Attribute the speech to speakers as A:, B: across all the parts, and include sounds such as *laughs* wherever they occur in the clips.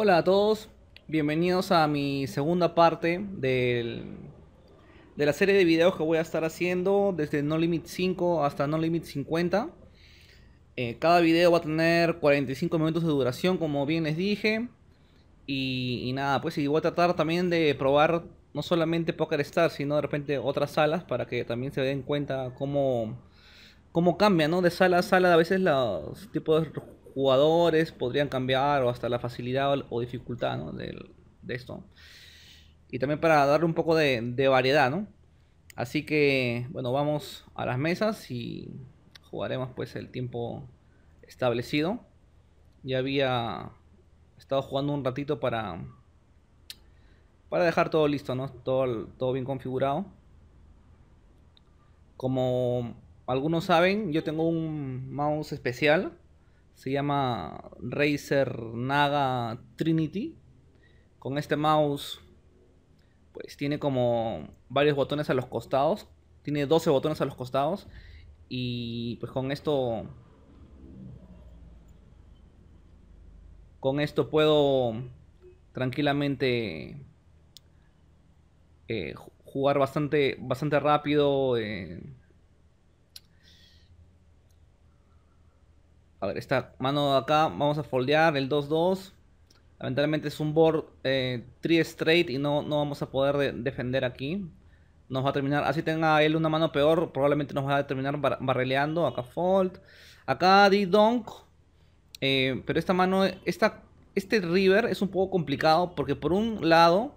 A: Hola a todos, bienvenidos a mi segunda parte del, de la serie de videos que voy a estar haciendo desde No Limit 5 hasta No Limit 50. Eh, cada video va a tener 45 minutos de duración, como bien les dije. Y, nada, pues y voy a tratar también de probar no solamente Poker Star, sino de repente otras salas para que también se den cuenta cómo, cómo cambia, ¿no? De sala a sala, a veces los tipos de jugadores podrían cambiar o hasta la facilidad o dificultad ¿no? de, esto. Y también para darle un poco de, variedad, Así que, bueno, vamos a las mesas y jugaremos pues el tiempo establecido. Ya había estado jugando un ratito para, para dejar todo listo, ¿no? Todo, todo bien configurado. Como algunos saben, yo tengo un mouse especial se llama Razer Naga Trinity. Con este mouse, pues tiene como varios botones a los costados. Tiene 12 botones a los costados. Y pues con esto... Con esto puedo tranquilamente eh, jugar bastante, bastante rápido. Eh, A ver, esta mano de acá vamos a foldear el 2-2. Lamentablemente es un board 3 eh, straight y no, no vamos a poder defender aquí. Nos va a terminar, así tenga él una mano peor, probablemente nos va a terminar barreleando. Acá fold. Acá D-Donk. Eh, pero esta mano, esta, este river es un poco complicado porque por un lado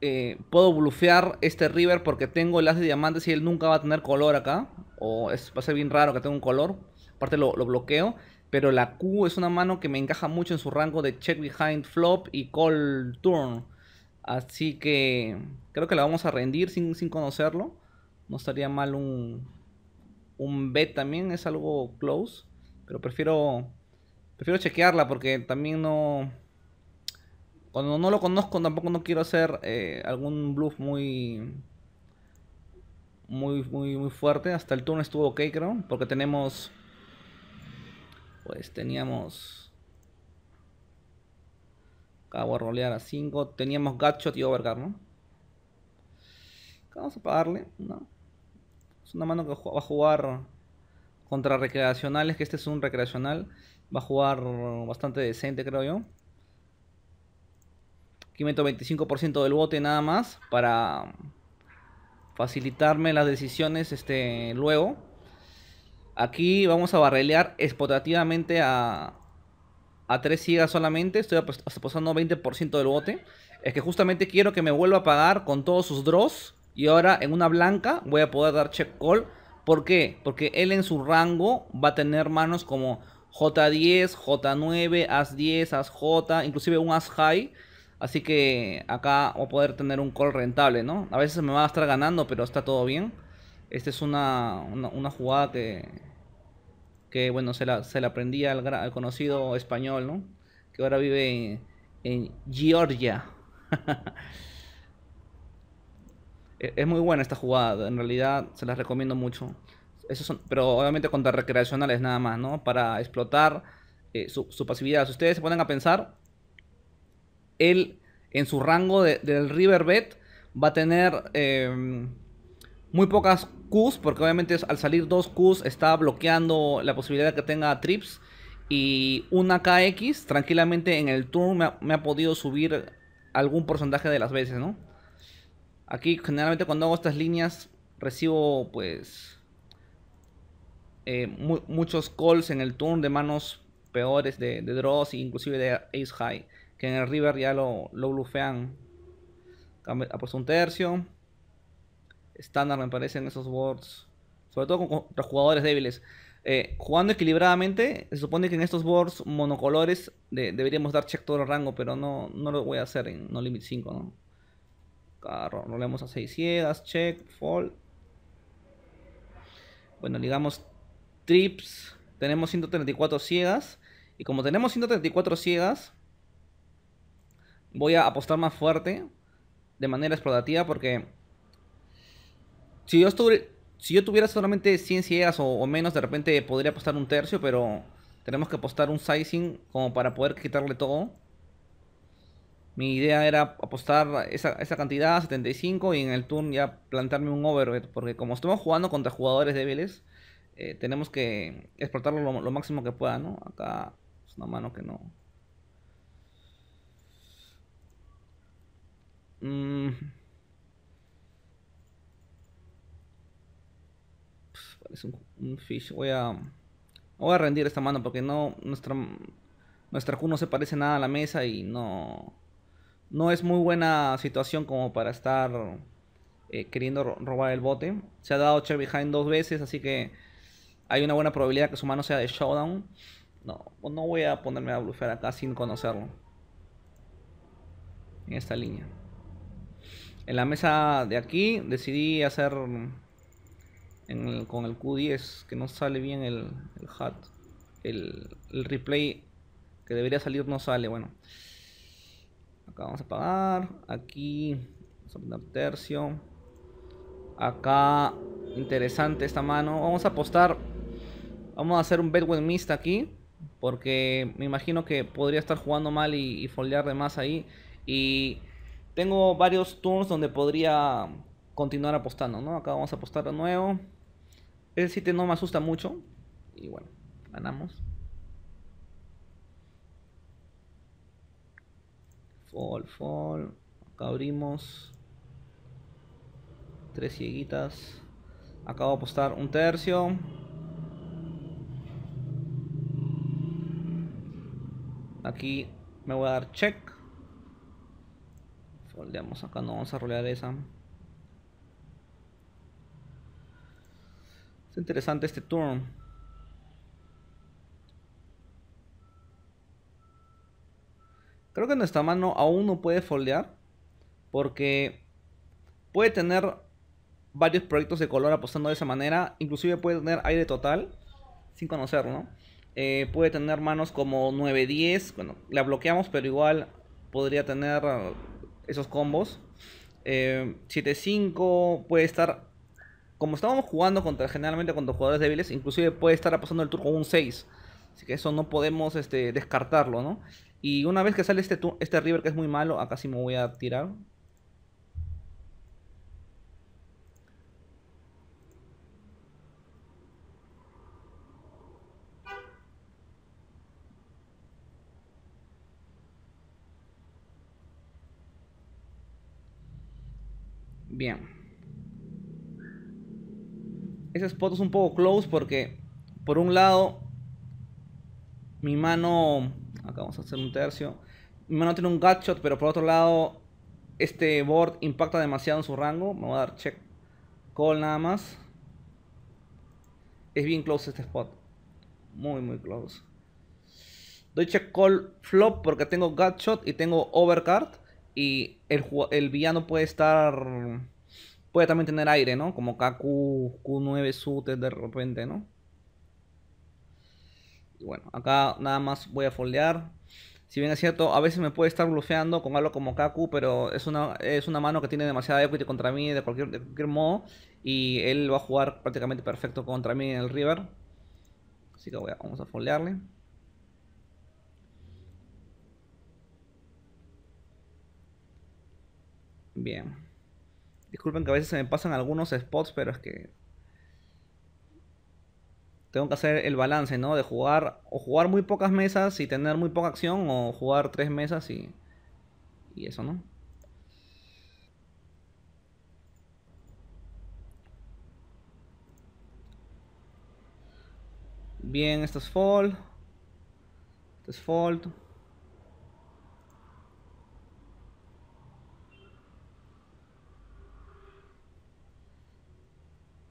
A: eh, puedo blufear este river porque tengo el as de diamantes y él nunca va a tener color acá. O va a ser bien raro que tenga un color. Aparte lo, bloqueo. Pero la Q es una mano que me encaja mucho en su rango de check behind flop y call turn. Así que creo que la vamos a rendir sin, conocerlo. No estaría mal un, un bet también, es algo close. Pero prefiero, prefiero chequearla porque también no... Cuando no lo conozco tampoco no quiero hacer eh, algún bluff muy, muy, muy, muy fuerte. Hasta el turno estuvo ok creo, porque tenemos pues teníamos. Cabo a rolear a 5. Teníamos gacho y Overgar, ¿no? Vamos a pagarle, Es una mano que va a jugar contra recreacionales, que este es un recreacional. Va a jugar bastante decente, creo yo. Aquí meto 25% del bote nada más para facilitarme las decisiones este, luego. Aquí vamos a barrelear explotativamente a, a 3 ciegas solamente. Estoy apostando 20% del bote. Es que justamente quiero que me vuelva a pagar con todos sus draws. Y ahora en una blanca voy a poder dar check call. ¿Por qué? Porque él en su rango va a tener manos como J10, J9, As10, AsJ j inclusive un As-High. Así que acá voy a poder tener un call rentable, ¿no? A veces me va a estar ganando, pero está todo bien. Esta es una, una, jugada que, que bueno, se la, se aprendía al, conocido español, ¿no? Que ahora vive en, Georgia. *laughs* E, es muy buena esta jugada, en realidad se la recomiendo mucho. pero obviamente contra recreacionales nada más, ¿no? Para explotar eh, su, pasividad. Si ustedes se ponen a pensar, él en su rango del Riverbet va a tener em, muy pocas Qs, porque obviamente al salir dos Qs está bloqueando la posibilidad de que tenga trips. Y una KX tranquilamente en el turn me ha, podido subir algún porcentaje de las veces, Aquí generalmente cuando hago estas líneas recibo pues eh, muchos calls en el turn de manos peores de, de draws e inclusive de ace high que en el river ya lo, lo apuesto un tercio estándar, me parecen esos boards. Sobre todo con, jugadores débiles. Eh, jugando equilibradamente, se supone que en estos boards monocolores deberíamos dar check todo el rango, pero no, no lo voy a hacer en No Limit 5, ¿no? no rolemos a 6 ciegas, check, fall. Bueno, digamos. trips. Tenemos 134 ciegas. Y como tenemos 134 ciegas, voy a apostar más fuerte de manera explorativa. porque si yo, si yo tuviera solamente 100 ciegas o, menos, de repente podría apostar un tercio, pero tenemos que apostar un sizing como para poder quitarle todo. Mi idea era apostar esa, esa cantidad, 75, y en el turn ya plantarme un overbet, porque como estamos jugando contra jugadores débiles, eh, tenemos que explotarlo lo, máximo que pueda, ¿no? Acá es una mano que no... Mmm es un, fish. Voy a, voy a rendir esta mano porque no, nuestra, nuestra Q no se parece nada a la mesa y no, no es muy buena situación como para estar eh, queriendo robar el bote. Se ha dado check behind dos veces, así que hay una buena probabilidad que su mano sea de showdown. No, no voy a ponerme a bluffear acá sin conocerlo. En esta línea. En la mesa de aquí decidí hacer con el Q10, que no sale bien el, hat. El, replay que debería salir no sale. Bueno, acá vamos a pagar, Aquí vamos a poner tercio. Acá, interesante esta mano. Vamos a apostar. Vamos a hacer un bet mist aquí. Porque me imagino que podría estar jugando mal y, y foldear de más ahí. Y tengo varios turns donde podría continuar apostando, ¿no? Acá vamos a apostar de nuevo. Ese 7 no me asusta mucho. Y bueno, ganamos. Fall, fall. Acá abrimos. Tres cieguitas. Acabo de apostar un tercio. Aquí me voy a dar check. Foldeamos acá, no vamos a rolear esa. interesante este turn. Creo que nuestra mano aún no puede foldear. Porque puede tener varios proyectos de color apostando de esa manera. Inclusive puede tener aire total. Sin conocerlo, eh, puede tener manos como 9-10. Bueno, la bloqueamos, pero igual podría tener esos combos. 7-5 eh, puede estar como estábamos jugando contra generalmente contra jugadores débiles, inclusive puede estar pasando el turno un 6. Así que eso no podemos este, descartarlo, ¿no? Y una vez que sale este, este river que es muy malo, acá sí me voy a tirar. Bien ese spot es un poco close porque por un lado mi mano, acá vamos a hacer un tercio, mi mano tiene un gut pero por otro lado este board impacta demasiado en su rango, me voy a dar check call nada más. Es bien close este spot, muy muy close. Doy check call flop porque tengo gut y tengo overcard y el, el villano puede estar Puede también tener aire, ¿no? Como Kaku, Q9 Suter de repente, ¿no? bueno, acá nada más voy a foldear. Si bien es cierto, a veces me puede estar blufeando con algo como Kaku, pero es una, es una mano que tiene demasiada equity contra mí de cualquier, de modo. Y él va a jugar prácticamente perfecto contra mí en el river. Así que vamos a foldearle. Bien. Disculpen que a veces se me pasan algunos spots, pero es que tengo que hacer el balance, ¿no? De jugar o jugar muy pocas mesas y tener muy poca acción o jugar tres mesas y, y eso, ¿no? Bien, esto es fall. Esto es fall.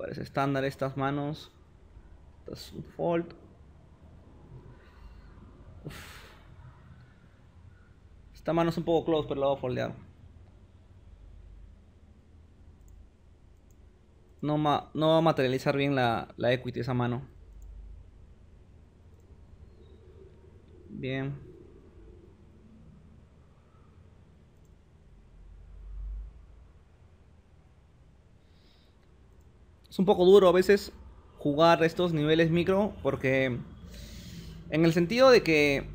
A: Parece estándar estas manos. es un Esta mano es un poco close, pero la voy a foldear. No, ma no va a materializar bien la, la equity esa mano. Bien. es un poco duro a veces jugar estos niveles micro porque en el sentido de que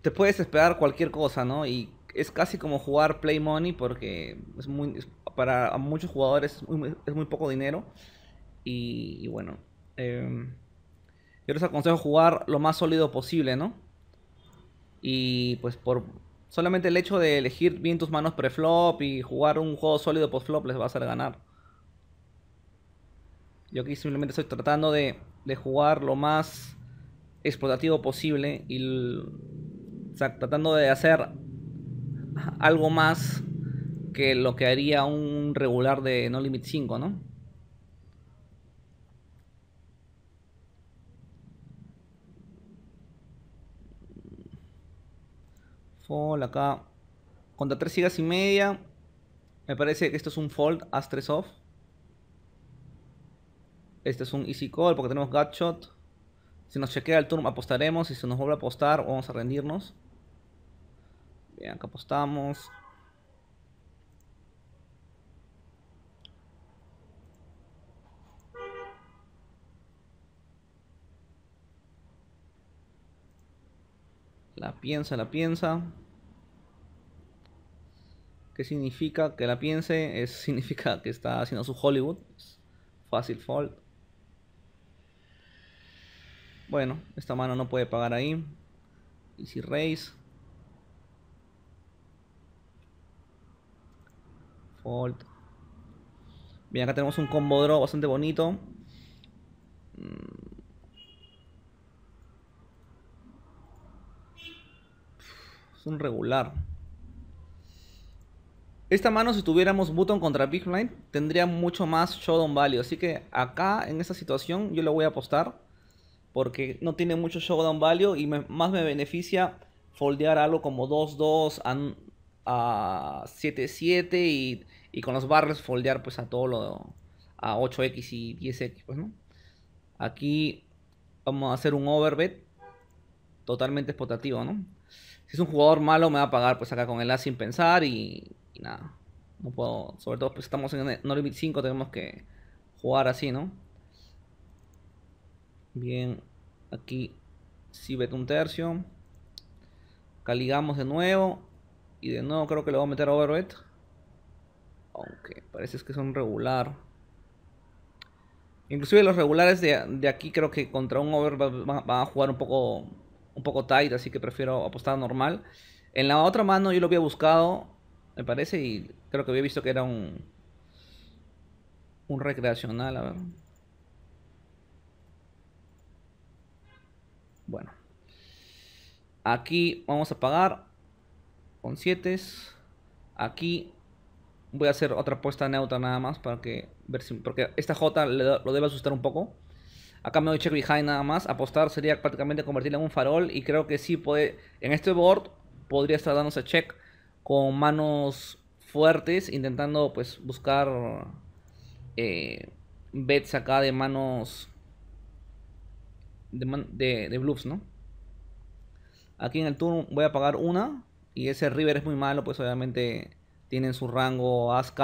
A: te puedes esperar cualquier cosa, ¿no? Y es casi como jugar Play Money porque es muy, para muchos jugadores es muy, poco dinero. Y, bueno, em, yo les aconsejo jugar lo más sólido posible, ¿no? Y pues por solamente el hecho de elegir bien tus manos preflop y jugar un juego sólido post-flop les va a hacer ganar. Yo aquí simplemente estoy tratando de, jugar lo más explotativo posible y o sea, tratando de hacer algo más que lo que haría un regular de No Limit 5, ¿no? Fold acá. Contra 3 sigas y media. Me parece que esto es un fold, as 3 off. Este es un easy call porque tenemos gutshot. Si nos chequea el turno apostaremos. Si se nos vuelve a apostar, vamos a rendirnos. Bien, acá apostamos. La piensa, la piensa. ¿Qué significa que la piense? Es, *laughs* significa que está haciendo su Hollywood. Fácil fold. Bueno, esta mano no puede pagar ahí. Easy raise. Fold. Bien, acá tenemos un combo draw bastante bonito. Mm. Es un regular. Esta mano, si tuviéramos Button contra Big Blind, tendría mucho más Showdown Value. Así que acá, en esta situación, yo lo voy a apostar porque no tiene mucho showdown value y más me beneficia foldear algo como 2-2 a, 7-7 y, con los barrels foldear pues a todo lo a 8x y 10x pues no aquí vamos a hacer un overbet totalmente explotativo no si es un jugador malo me va a pagar pues acá con el A sin pensar y, y nada no puedo sobre todo pues estamos en no 5 tenemos que jugar así no Bien, aquí si vete un tercio. Caligamos de nuevo. Y de nuevo creo que le voy a meter a overbet. Aunque parece que son regular. Inclusive los regulares de, aquí creo que contra un over van va a jugar un poco, un poco tight. Así que prefiero apostar normal. En la otra mano yo lo había buscado. Me parece y creo que había visto que era un... Un recreacional, a ver. Bueno. Aquí vamos a pagar con 7. Aquí voy a hacer otra apuesta neutra nada más para que ver si porque esta J lo debe asustar un poco. Acá me doy check behind nada más. Apostar sería prácticamente convertirla en un farol y creo que sí puede en este board podría estar dándose check con manos fuertes intentando pues buscar eh, bets acá de manos de, de, bluffs, ¿no? Aquí en el turno voy a pagar una. Y ese river es muy malo, pues obviamente tienen su rango ASK.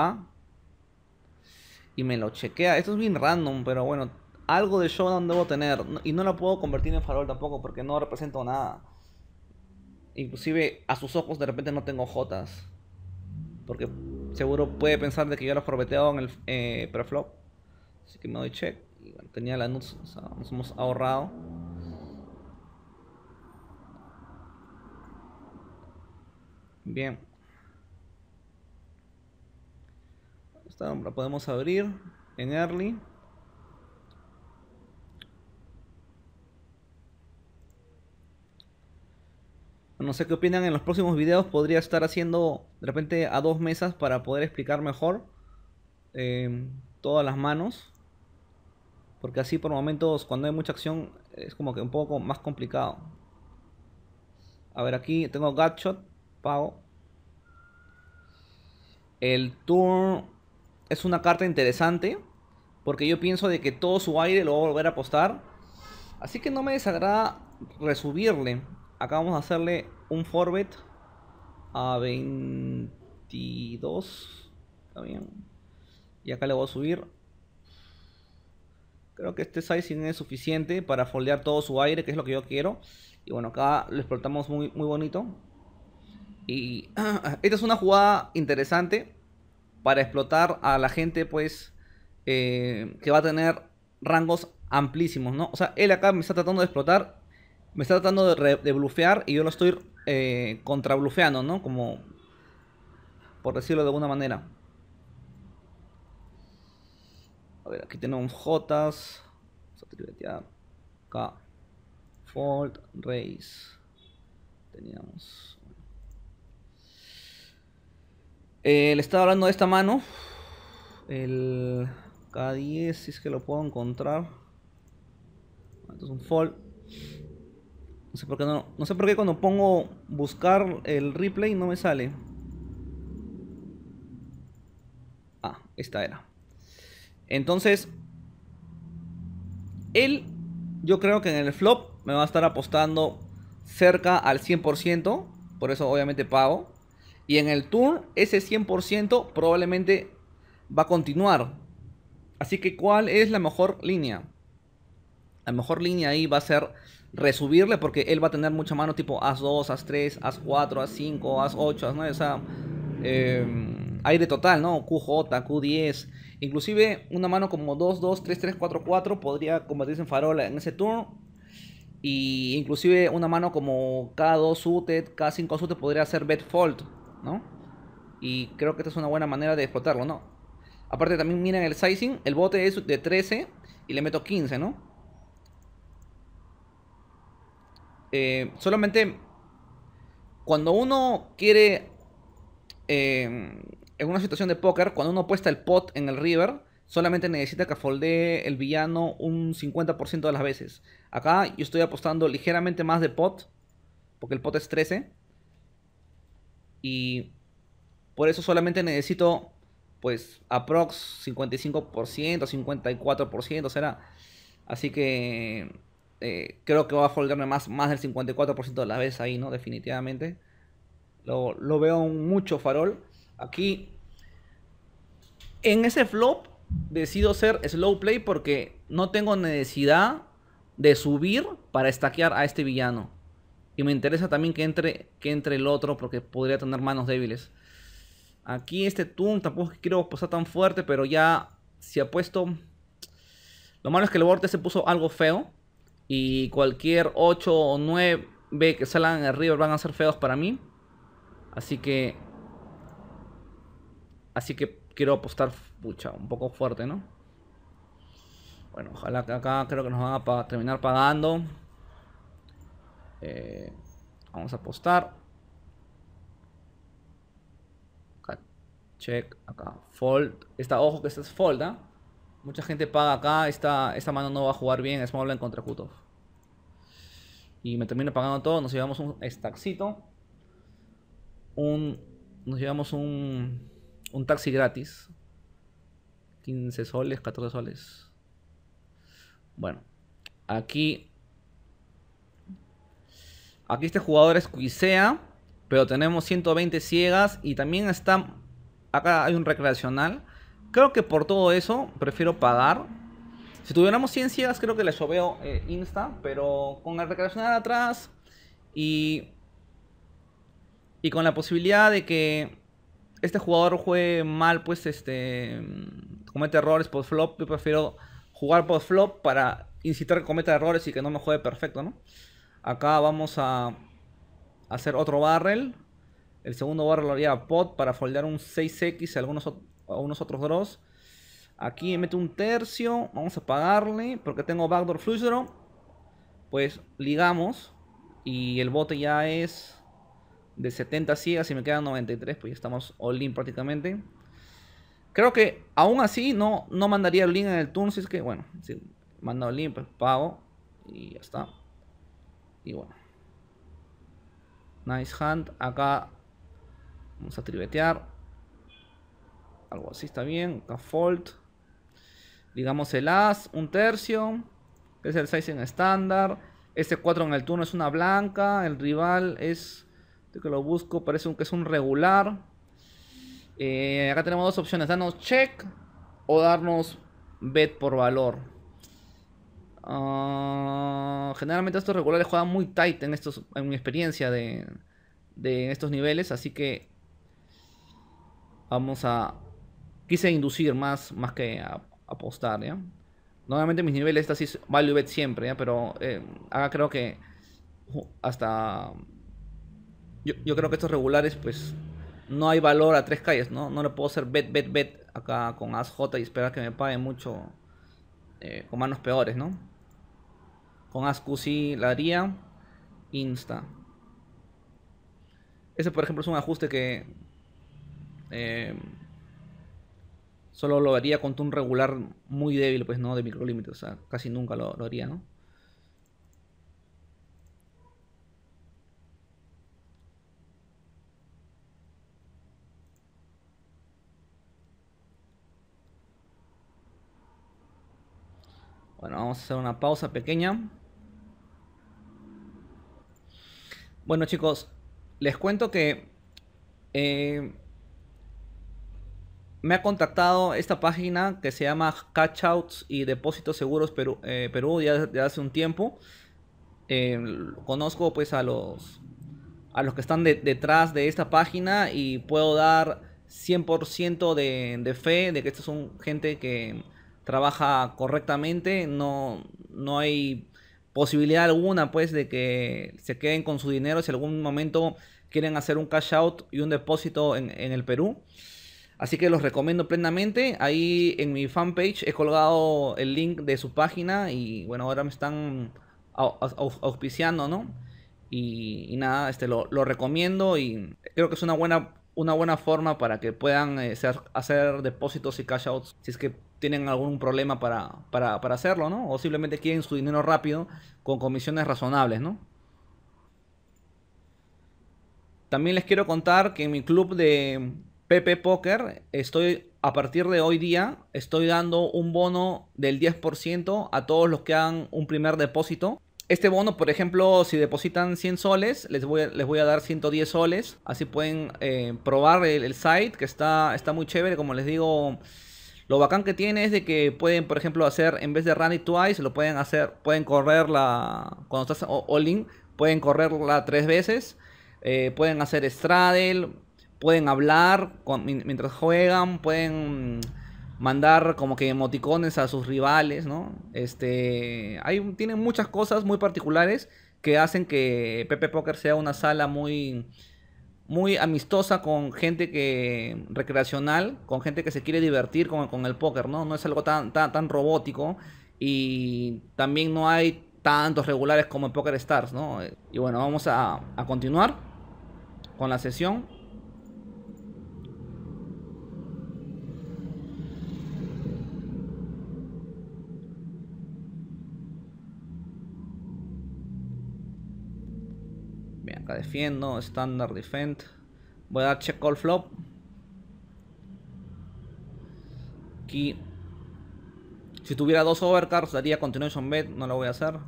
A: Y me lo chequea. Esto es bien random, pero bueno. Algo de showdown debo tener. Y no la puedo convertir en farol tampoco porque no represento nada. Inclusive a sus ojos de repente no tengo jotas. Porque seguro puede pensar de que yo lo probeteo en el eh, preflop. Así que me doy check tenía la nos hemos ahorrado. Bien. Esta la podemos abrir en early. No sé qué opinan en los próximos videos. Podría estar haciendo de repente a dos mesas para poder explicar mejor eh, todas las manos. Porque así por momentos, cuando hay mucha acción, es como que un poco más complicado. A ver, aquí tengo Gatshot, pago. El Turn es una carta interesante. Porque yo pienso de que todo su aire lo voy a volver a apostar. Así que no me desagrada resubirle. Acá vamos a hacerle un forbet a 22. Está bien. Y acá le voy a subir Creo que este sizing es suficiente para foldear todo su aire, que es lo que yo quiero. Y bueno, acá lo explotamos muy, muy bonito. Y *clears throat* esta es una jugada interesante para explotar a la gente, pues, eh, que va a tener rangos amplísimos, ¿no? O sea, él acá me está tratando de explotar, me está tratando de, blufear y yo lo estoy contra eh, contrablufeando, ¿no? Como, por decirlo de alguna manera. A ver, aquí tenemos Jotas. K. Fold, Race. Teníamos. Eh, le estaba hablando de esta mano. El K10, si es que lo puedo encontrar. Ah, esto es un fold. No sé por qué, no, no sé por qué cuando pongo buscar el replay no me sale. Ah, esta era. Entonces, él, yo creo que en el flop me va a estar apostando cerca al 100%, por eso obviamente pago. Y en el turn, ese 100% probablemente va a continuar. Así que, ¿cuál es la mejor línea? La mejor línea ahí va a ser resubirle porque él va a tener mucha mano tipo as 2, as 3, as 4, as 5, as 8, as 9, o sea... Em, aire total, ¿no? QJ, Q10. Inclusive una mano como 2-2, 3-3, 4-4 podría convertirse en farola en ese turno. Y inclusive una mano como K2 suited, K5 suited podría ser bet fold, ¿no? Y creo que esta es una buena manera de explotarlo, ¿no? Aparte también miren el sizing, el bote es de 13 y le meto 15, ¿no? Eh, solamente cuando uno quiere eh, en una situación de póker, cuando uno apuesta el pot en el river, solamente necesita que foldee el villano un 50% de las veces. Acá yo estoy apostando ligeramente más de pot, porque el pot es 13. Y por eso solamente necesito, pues, aprox 55%, 54%, será. Así que eh, creo que va a foldearme más, más del 54% de las veces ahí, ¿no? Definitivamente. Lo, lo veo mucho farol. Aquí, en ese flop, decido ser slow play porque no tengo necesidad de subir para estaquear a este villano. Y me interesa también que entre, que entre el otro porque podría tener manos débiles. Aquí este Toon tampoco quiero pasar tan fuerte, pero ya se ha puesto... Lo malo es que el borde se puso algo feo. Y cualquier 8 o 9 que salgan en river van a ser feos para mí. Así que Así que quiero apostar, pucha, un poco fuerte, ¿no? Bueno, ojalá que acá creo que nos van a terminar pagando. Eh, vamos a apostar. check, acá, fold. Esta, ojo que esta es fold, ¿ah? Mucha gente paga acá, esta, esta mano no va a jugar bien, es en contra Kutov. Y me termino pagando todo, nos llevamos un stackcito. Un, nos llevamos un un taxi gratis. 15 soles, 14 soles. Bueno, aquí. Aquí este jugador es Cuisea, pero tenemos 120 ciegas y también está. Acá hay un recreacional. Creo que por todo eso prefiero pagar. Si tuviéramos 100 ciegas, creo que le lloveo eh, Insta, pero con el recreacional atrás y. Y con la posibilidad de que este jugador juegue mal, pues este comete errores post flop, yo prefiero jugar post flop para incitar que cometa errores y que no me juegue perfecto, ¿no? Acá vamos a hacer otro barrel. El segundo barrel lo haría pot para foldear un 6x a algunos, unos otros draws. Aquí mete un tercio. Vamos a pagarle. Porque tengo backdoor flush draw. Pues ligamos. Y el bote ya es de 70 sí así me quedan 93, pues ya estamos all in prácticamente. Creo que aún así no, no mandaría el link en el turno si es que, bueno, si mando el link, pues pago y ya está. Y bueno. Nice hand, acá vamos a trivetear Algo así está bien, acá fold. Digamos el as, un tercio, es el 6 en estándar. Este 4 en el turno es una blanca, el rival es este que lo busco, parece que es un regular. Eh, acá tenemos dos opciones, darnos check o darnos bet por valor. Ah, generalmente estos regulares juegan muy tight en, estos, en mi experiencia de, de estos niveles, así que vamos a... Quise inducir más, más que apostar, ¿ya? Normalmente mis niveles, estas value bet siempre, Pero eh, acá creo que hasta yo, creo que estos regulares, pues, no hay valor a tres calles, ¿no? No le puedo hacer bet, bet, bet acá con ASJ y esperar que me pague mucho eh, con manos peores, ¿no? Con as Q la haría. Insta. Ese, por ejemplo, es un ajuste que... Eh, solo lo haría con un regular muy débil, pues, ¿no? De microlímites, o sea, casi nunca lo, lo haría, ¿no? Bueno, vamos a hacer una pausa pequeña. Bueno chicos, les cuento que eh, me ha contactado esta página que se llama Catchouts y Depósitos Seguros Perú, eh, Perú ya, hace un tiempo. Eh, conozco pues a los, a los que están detrás de esta página y puedo dar 100% de, de fe de que estos son gente que trabaja correctamente, no, no hay posibilidad alguna pues de que se queden con su dinero si algún momento quieren hacer un cash out y un depósito en, el Perú. Así que los recomiendo plenamente. Ahí en mi fanpage he colgado el link de su página y bueno, ahora me están auspiciando, ¿no? Y, nada, este, lo, recomiendo y creo que es una buena, una buena forma para que puedan hacer, eh, hacer depósitos y cash outs si es que tienen algún problema para, hacerlo, ¿no? O simplemente quieren su dinero rápido con comisiones razonables, ¿no? También les quiero contar que en mi club de PP Poker estoy a partir de hoy día estoy dando un bono del 10% a todos los que hagan un primer depósito. Este bono, por ejemplo, si depositan 100 soles, les voy a, les voy a dar 110 soles. Así pueden eh, probar el, site, que está, está muy chévere. Como les digo, lo bacán que tiene es de que pueden, por ejemplo, hacer, en vez de Running twice, lo pueden hacer, pueden correr la, cuando estás all-in, pueden correrla tres veces, eh, pueden hacer straddle, pueden hablar mientras juegan, pueden mandar como que emoticones a sus rivales, ¿no? Este, hay, tienen muchas cosas muy particulares que hacen que Pepe Poker sea una sala muy muy amistosa con gente que recreacional, con gente que se quiere divertir con, el póker, ¿no? No es algo tan, tan, robótico y también no hay tantos regulares como en Poker Stars, ¿no? Y bueno, vamos a, a continuar con la sesión. defiendo, standard defend. Voy a dar check call flop. Aquí. Si tuviera dos overcards daría continuation bet, no lo voy a hacer.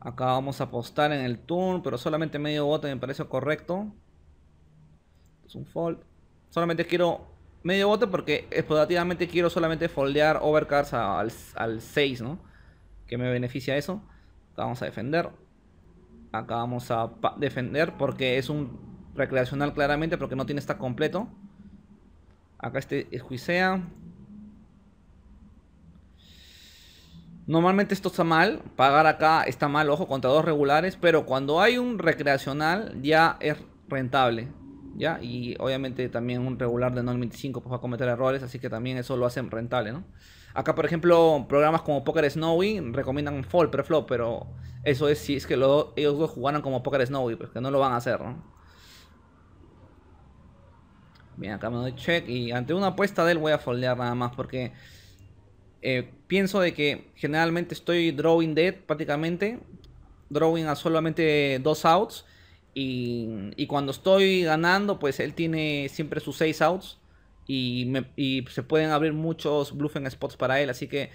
A: Acá vamos a apostar en el turn, pero solamente medio bote me parece correcto. Es un fold. Solamente quiero medio bote porque explotativamente quiero solamente foldear overcards al, al 6, ¿no? Que me beneficia eso. Acá vamos a defender. Acá vamos a defender porque es un recreacional claramente porque no tiene stack completo. Acá este es juicea. Normalmente esto está mal, pagar acá está mal, ojo, contra dos regulares, pero cuando hay un recreacional ya es rentable, ¿ya? Y obviamente también un regular de 9.25 pues va a cometer errores, así que también eso lo hacen rentable, ¿no? Acá, por ejemplo, programas como Poker Snowy recomiendan Fall preflop, pero eso es si es que ellos dos jugaran como Poker Snowy, porque pues, no lo van a hacer, ¿no? Bien, acá me doy check y ante una apuesta de él voy a foldear nada más porque eh, pienso de que generalmente estoy drawing dead prácticamente, drawing a solamente dos outs y cuando estoy ganando pues él tiene siempre sus seis outs y, se pueden abrir muchos bluffing spots para él, así que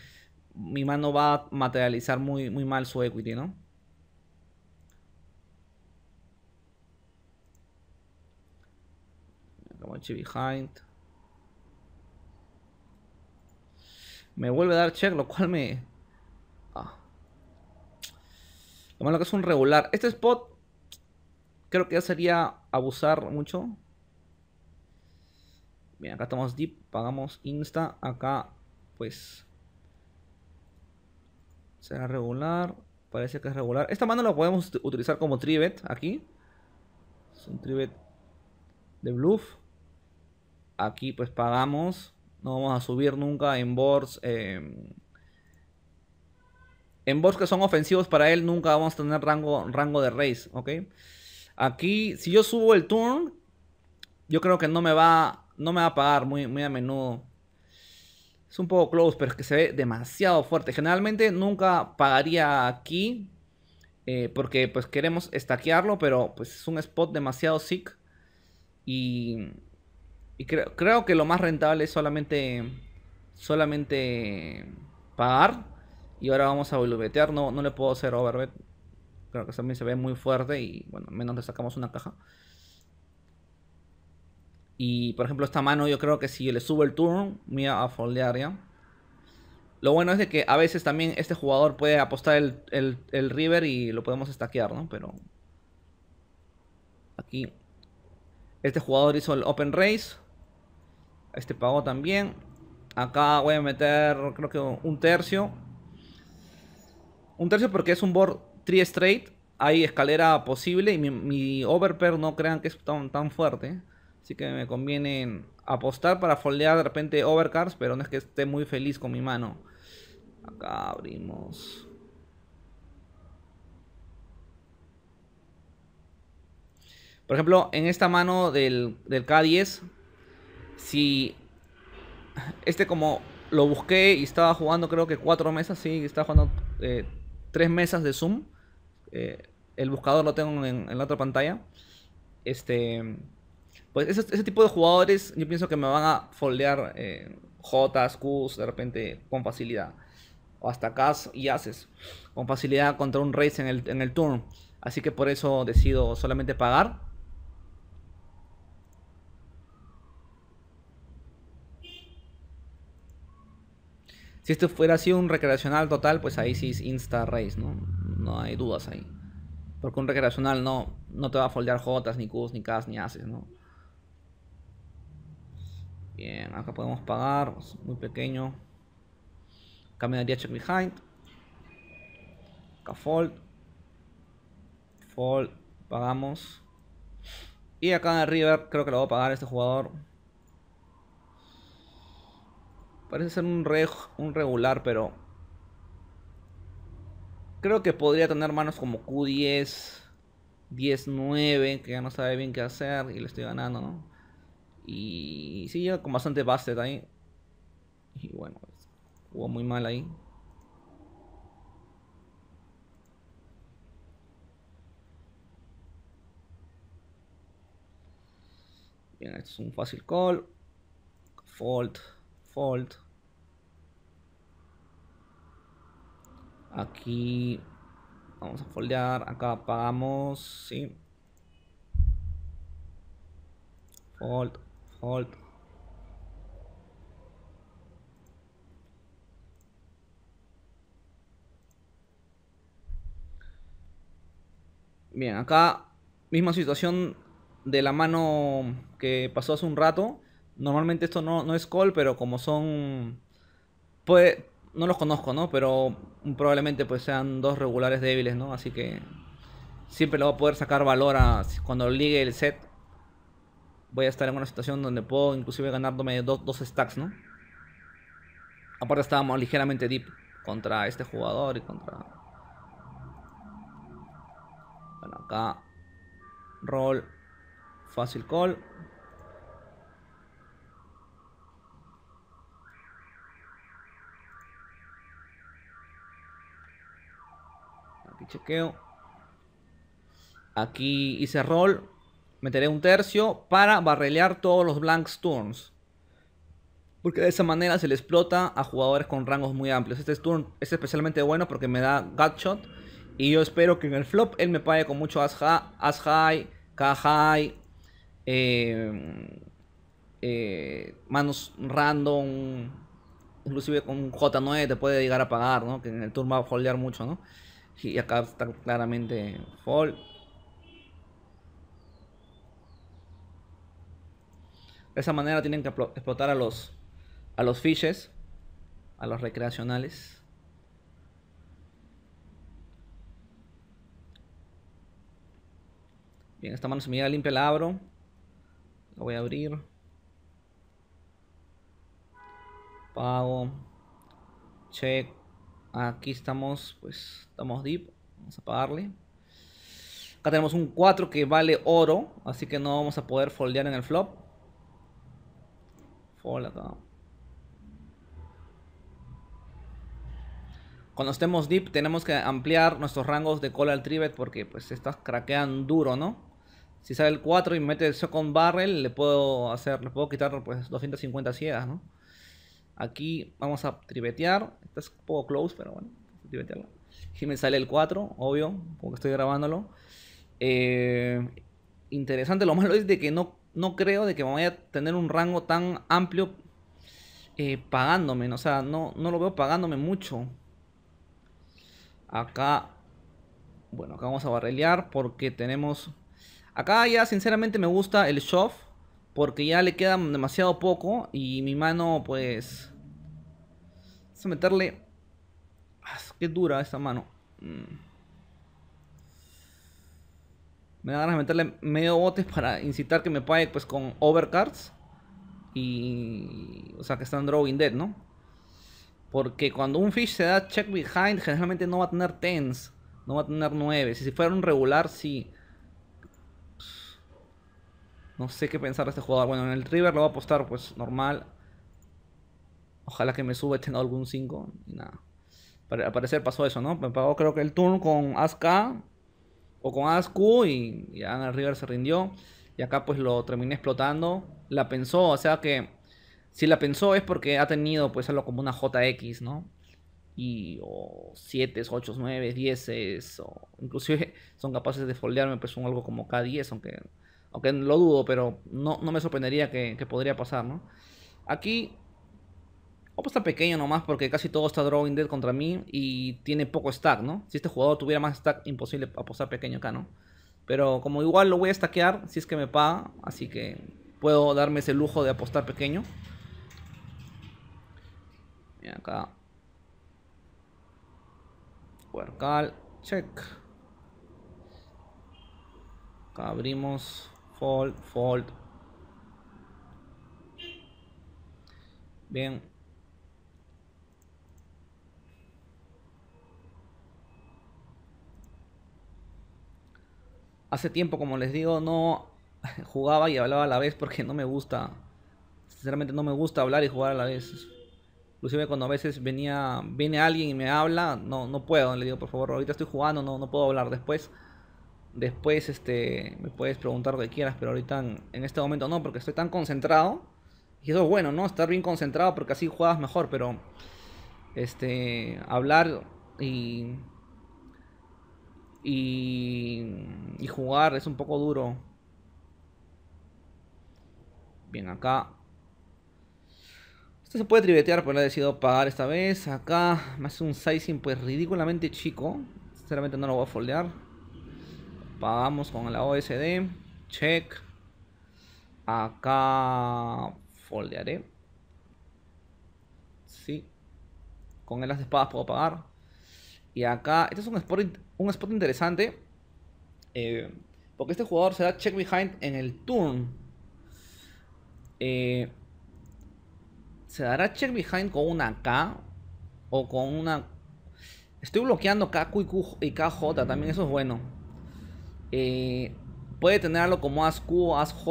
A: mi mano va a materializar muy, muy mal su equity, ¿no? behind. Me vuelve a dar check, lo cual me... Ah. Lo malo que es un regular. Este spot creo que ya sería abusar mucho. Bien, acá estamos deep, pagamos insta. Acá, pues. Será regular. Parece que es regular. Esta mano la podemos utilizar como trivet aquí. Es un trivet de bluff. Aquí, pues pagamos. No vamos a subir nunca en boards. Em, en boards que son ofensivos para él, nunca vamos a tener rango, rango de race ¿ok? Aquí, si yo subo el turn, yo creo que no me va no me va a pagar muy, muy a menudo. Es un poco close, pero es que se ve demasiado fuerte. Generalmente nunca pagaría aquí. Eh, porque pues queremos estaquearlo, pero pues es un spot demasiado sick. Y, creo, que lo más rentable es solamente, solamente pagar. Y ahora vamos a volubetear No, no le puedo hacer overbet. Creo que también se ve muy fuerte y bueno, menos le sacamos una caja. Y por ejemplo esta mano yo creo que si le subo el turn me a foldear ya. Lo bueno es de que a veces también este jugador puede apostar el, el, river y lo podemos stackear, ¿no? Pero aquí este jugador hizo el open race. Este pagó también. Acá voy a meter creo que un tercio. Un tercio porque es un board 3 straight. Hay escalera posible y mi, mi overpair no crean que es tan, tan fuerte. Así que me conviene apostar para foldear de repente overcards, pero no es que esté muy feliz con mi mano. Acá abrimos. Por ejemplo, en esta mano del, K10, si este como lo busqué y estaba jugando creo que cuatro mesas, sí, estaba jugando eh, tres mesas de Zoom. Eh, el buscador lo tengo en, en la otra pantalla. Este pues ese, tipo de jugadores yo pienso que me van a foldear eh, Qs de repente con facilidad. O hasta Ks y Ases con facilidad contra un Race en el, en el turn. Así que por eso decido solamente pagar. Si esto fuera así un recreacional total, pues ahí sí es insta race, ¿no? No hay dudas ahí. Porque un recreacional no, no te va a foldear Jotas, ni Qs, ni Ks, ni haces, ¿no? Bien, acá podemos pagar, muy pequeño. Acá me daría check behind. Acá fold. Fold, pagamos. Y acá en River creo que lo va a pagar este jugador. Parece ser un, un regular, pero... Creo que podría tener manos como Q10, 10-9, que ya no sabe bien qué hacer y le estoy ganando, ¿no? Y si llega con bastante base ahí. Y bueno, jugó muy mal ahí. Bien, esto es un fácil call. Fold, fold. Aquí vamos a foldear. Acá pagamos, sí. Fold. Bien, acá misma situación de la mano que pasó hace un rato. Normalmente esto no, es call, pero como son... no los conozco, ¿no? Pero probablemente pues sean dos regulares débiles, ¿no? Así que siempre lo va a poder sacar valor a cuando ligue el set voy a estar en una situación donde puedo inclusive ganarme dos, dos stacks, ¿no? Aparte estábamos ligeramente deep contra este jugador y contra... Bueno, acá... Roll. Fácil call. Aquí chequeo. Aquí hice roll. Meteré un tercio para barrelear todos los blank turns. Porque de esa manera se le explota a jugadores con rangos muy amplios. Este turn este es especialmente bueno porque me da gutshot. Y yo espero que en el flop él me pague con mucho as high, as high K high, eh, eh, manos random, inclusive con J9 te puede llegar a pagar, ¿no? Que en el turn va a foldear mucho, ¿no? Y acá está claramente fold. De esa manera tienen que explotar a los, a los fishes, a los recreacionales. Bien, esta mano se me semilla limpia la abro. La voy a abrir. Pago. Check. Aquí estamos, pues estamos deep. Vamos a pagarle. Acá tenemos un 4 que vale oro, así que no vamos a poder foldear en el flop hola Cuando estemos deep tenemos que ampliar nuestros rangos de cola al trivet porque pues estas craquean duro, ¿no? Si sale el 4 y mete el second barrel, le puedo hacer, le puedo quitar pues 250 ciegas, ¿no? Aquí vamos a trivetear. Esta es un poco close, pero bueno, trivetearla. Y me sale el 4, obvio, porque estoy grabándolo. Eh, interesante, lo malo es de que no no creo de que me vaya a tener un rango tan amplio eh, pagándome. O sea, no, no lo veo pagándome mucho. Acá, bueno, acá vamos a barrelear porque tenemos... Acá ya sinceramente me gusta el shove porque ya le queda demasiado poco y mi mano pues... Vamos a meterle... Ah, qué dura esta mano. Mm. Me da ganas de meterle medio botes para incitar que me pague pues con overcards. Y. O sea que están drawing dead, ¿no? Porque cuando un fish se da check behind, generalmente no va a tener tens. No va a tener 9. Si fuera un regular, sí. No sé qué pensar de este jugador. Bueno, en el river lo voy a apostar, pues normal. Ojalá que me sube tenga algún 5. Y nada. Al parecer pasó eso, ¿no? Me pagó creo que el turn con Aska o con Ascu y ya River se rindió. Y acá pues lo terminé explotando. La pensó, o sea que si la pensó es porque ha tenido pues algo como una JX, ¿no? Y o 7, 8, 9, 10 o inclusive *laughs* son capaces de foldearme pues un algo como K10, aunque, aunque lo dudo, pero no, no me sorprendería que, que podría pasar, ¿no? Aquí a apostar pequeño nomás porque casi todo está drawing dead contra mí y tiene poco stack, ¿no? Si este jugador tuviera más stack, imposible apostar pequeño acá, ¿no? Pero como igual lo voy a stackear si es que me paga, así que puedo darme ese lujo de apostar pequeño. Bien acá. Puercal, check. Acá abrimos. Fold, fold. Bien. Hace tiempo, como les digo, no *laughs* jugaba y hablaba a la vez porque no me gusta. Sinceramente no me gusta hablar y jugar a la vez. Inclusive cuando a veces venía, viene alguien y me habla, no, no puedo. Le digo, por favor, ahorita estoy jugando, no, no puedo hablar después. Después este, me puedes preguntar lo que quieras, pero ahorita en, este momento no, porque estoy tan concentrado. Y eso es bueno, ¿no? Estar bien concentrado porque así juegas mejor, pero este, hablar y y, jugar es un poco duro. Bien, acá. Esto se puede trivetear, pero he decidido pagar esta vez. Acá me hace un sizing pues ridículamente chico. Sinceramente no lo voy a foldear. Pagamos con la OSD. Check. Acá foldearé. Sí. Con el de espadas puedo pagar. Y acá, este es un spot, un spot interesante. Eh, porque este jugador se da check behind en el turn. Eh, se dará check behind con una K o con una. Estoy bloqueando KQ y, Q y KJ, también eso es bueno. Eh, puede tenerlo como ASQ o ASJ.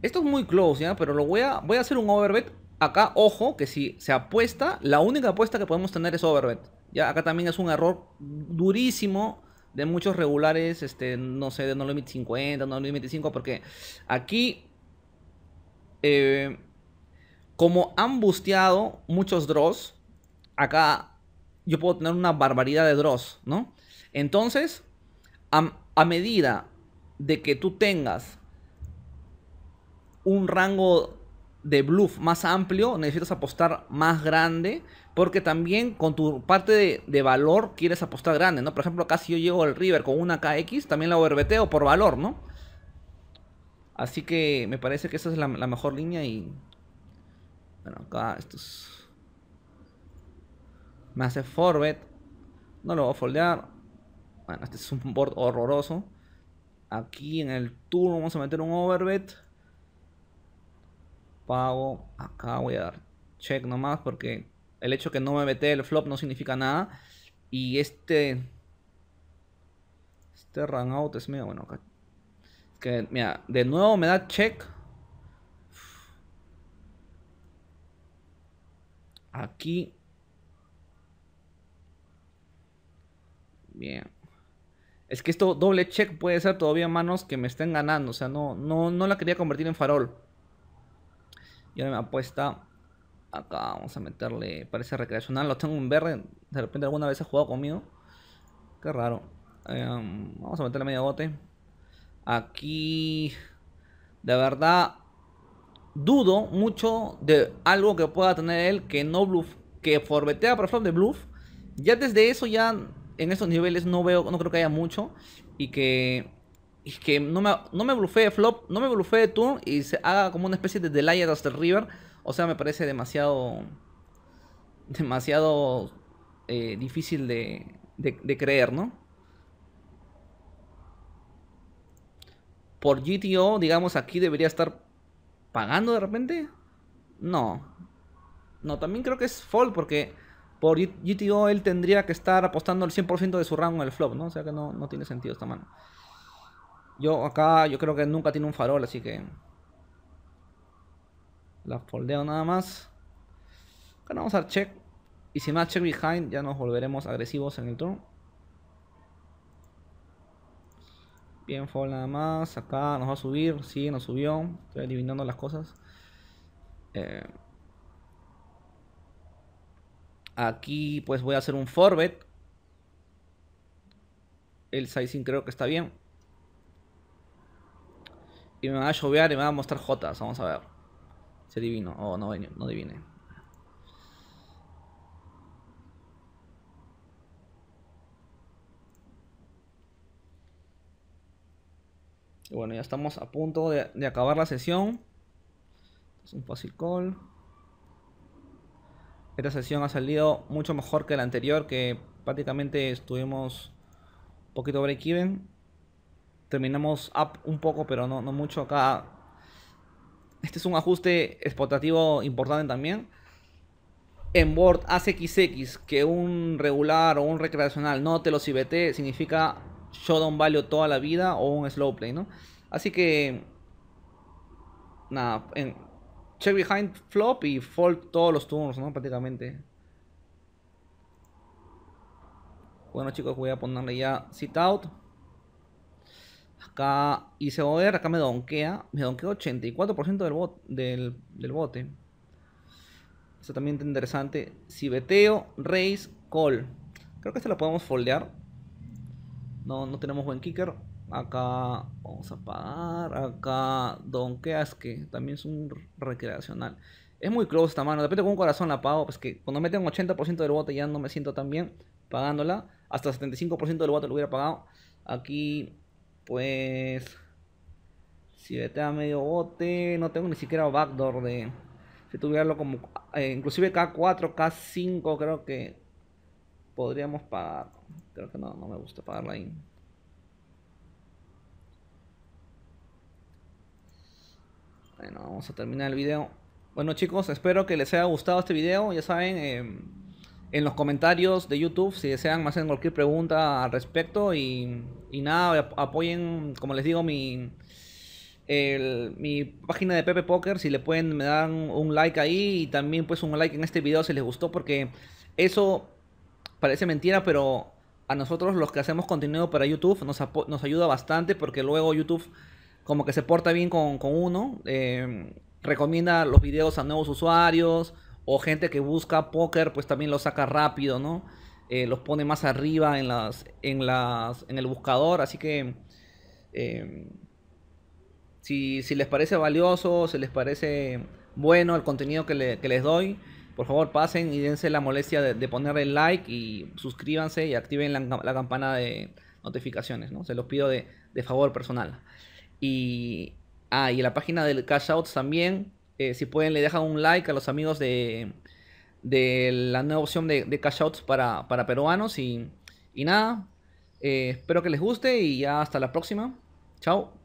A: Esto es muy close, ¿ya? Pero lo voy a, voy a hacer un overbet. Acá, ojo, que si se apuesta, la única apuesta que podemos tener es overbet acá también es un error durísimo de muchos regulares, este, no sé, de No Limit 50, No Limit 25, porque aquí, eh, como han busteado muchos draws, acá yo puedo tener una barbaridad de draws, ¿no? Entonces, a medida de que tú tengas un rango de bluff más amplio, necesitas apostar más grande, porque también con tu parte de, valor quieres apostar grande, ¿no? Por ejemplo, acá si yo llego al river con una KX, también la overbeteo por valor, ¿no? Así que me parece que esa es la, mejor línea y... Bueno, acá esto es... Me hace forbet. No lo voy a foldear. Bueno, este es un board horroroso. Aquí en el turno vamos a meter un overbet pago, Acá voy a dar check nomás porque el hecho que no me mete el flop no significa nada. Y este... Este run out es medio bueno acá. que, mira, de nuevo me da check. Aquí. Bien. Es que esto doble check puede ser todavía manos que me estén ganando. O sea, no, no, no la quería convertir en farol. Y ahora me apuesta. Acá vamos a meterle. Parece recreacional. Lo tengo en verde. De repente alguna vez ha jugado conmigo. Qué raro. Em, vamos a meterle medio bote. Aquí. De verdad. Dudo mucho de algo que pueda tener él que no bluff. Que forbetea para flop de bluff. Ya desde eso ya en estos niveles no veo, no creo que haya mucho. Y que y que no me, no me blufee flop, no me blufee tú y se haga como una especie de delay hasta el river. O sea, me parece demasiado. demasiado eh, difícil de, creer, ¿no? Por GTO, digamos, aquí debería estar pagando de repente. No. No, también creo que es fall porque por GTO él tendría que estar apostando el 100% de su rango en el flop, ¿no? O sea que no, no tiene sentido esta mano. Yo acá, yo creo que nunca tiene un farol, así que... La foldeo nada más. Acá vamos a check. Y si más check behind, ya nos volveremos agresivos en el turn. Bien, fold nada más. Acá nos va a subir. Sí, nos subió. Estoy adivinando las cosas. Eh, aquí pues voy a hacer un forbet. El sizing creo que está bien. Y me va a llover y me va a mostrar Jotas. Vamos a ver. Se divino. Oh, no, no divine. Y bueno, ya estamos a punto de, acabar la sesión. Es un fácil call. Esta sesión ha salido mucho mejor que la anterior, que prácticamente estuvimos un poquito break-even terminamos up un poco, pero no, no mucho acá. Este es un ajuste exportativo importante también. En board xx que un regular o un recreacional no te lo CBT, significa showdown value toda la vida o un slow play, ¿no? Así que, nada, en check behind flop y fold todos los turnos, ¿no? Prácticamente. Bueno chicos, voy a ponerle ya sit out. Acá, y se va acá me donkea. Me donkea 84% del, bot, del, bote. Eso también está interesante. Cibeteo, Race, Call. Creo que esta la podemos foldear. No, no tenemos buen kicker. Acá vamos a pagar. Acá donkeas, que también es un recreacional. Es muy close esta mano. De repente con un corazón la pago. Pues que cuando meten un 80% del bote ya no me siento tan bien pagándola. Hasta 75% del bote lo hubiera pagado. Aquí pues. Si vete a medio bote, no tengo ni siquiera backdoor de. Si tuviera como. Eh, inclusive K4, K5, creo que. Podríamos pagar. Creo que no, no me gusta pagarla ahí. Bueno, vamos a terminar el video. Bueno chicos, espero que les haya gustado este video. Ya saben, eh, en los comentarios de YouTube si desean, más en cualquier pregunta al respecto y, nada, apoyen, como les digo, mi, mi página de Pepe Poker, si le pueden, me dan un like ahí y también pues un like en este video si les gustó porque eso parece mentira, pero a nosotros los que hacemos contenido para YouTube nos, ayuda bastante porque luego YouTube como que se porta bien con, uno, eh, recomienda los videos a nuevos usuarios, o gente que busca póker, pues también lo saca rápido, ¿no? Eh, los pone más arriba en, las, en, las, en el buscador. Así que em, si, les parece valioso, si les parece bueno el contenido que, les doy, por favor pasen y dense la molestia de, ponerle like y suscríbanse y activen la, campana de notificaciones, ¿no? Se los pido de, de favor personal. Y, ah, y la página del Cash también, si pueden, le dejan un like a los amigos de, la nueva opción de, de cash para, peruanos. Y, nada, eh, espero que les guste y ya hasta la próxima. Chao.